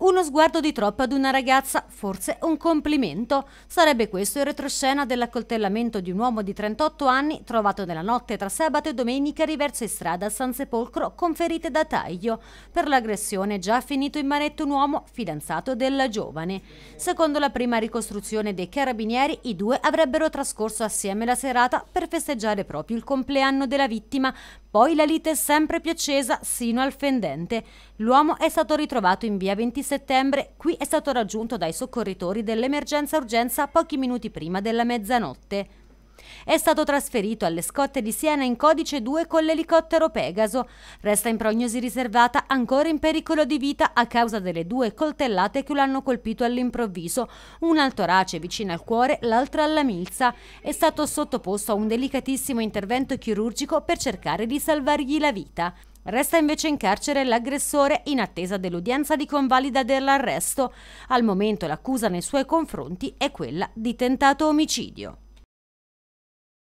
Uno sguardo di troppo ad una ragazza, forse un complimento. Sarebbe questo il retroscena dell'accoltellamento di un uomo di 38 anni trovato nella notte tra sabato e domenica riverso in strada a San Sepolcro con ferite da taglio. Per l'aggressione già finito in manetto un uomo fidanzato della giovane. Secondo la prima ricostruzione dei carabinieri, i due avrebbero trascorso assieme la serata per festeggiare proprio il compleanno della vittima. Poi la lite è sempre più accesa sino al fendente. L'uomo è stato ritrovato in via 26 settembre qui è stato raggiunto dai soccorritori dell'emergenza urgenza pochi minuti prima della mezzanotte. È stato trasferito alle scotte di Siena in codice 2 con l'elicottero Pegaso. Resta in prognosi riservata ancora in pericolo di vita a causa delle due coltellate che l'hanno colpito all'improvviso, Un al torace vicino al cuore, l'altra alla milza. È stato sottoposto a un delicatissimo intervento chirurgico per cercare di salvargli la vita. Resta invece in carcere l'aggressore in attesa dell'udienza di convalida dell'arresto. Al momento l'accusa nei suoi confronti è quella di tentato omicidio.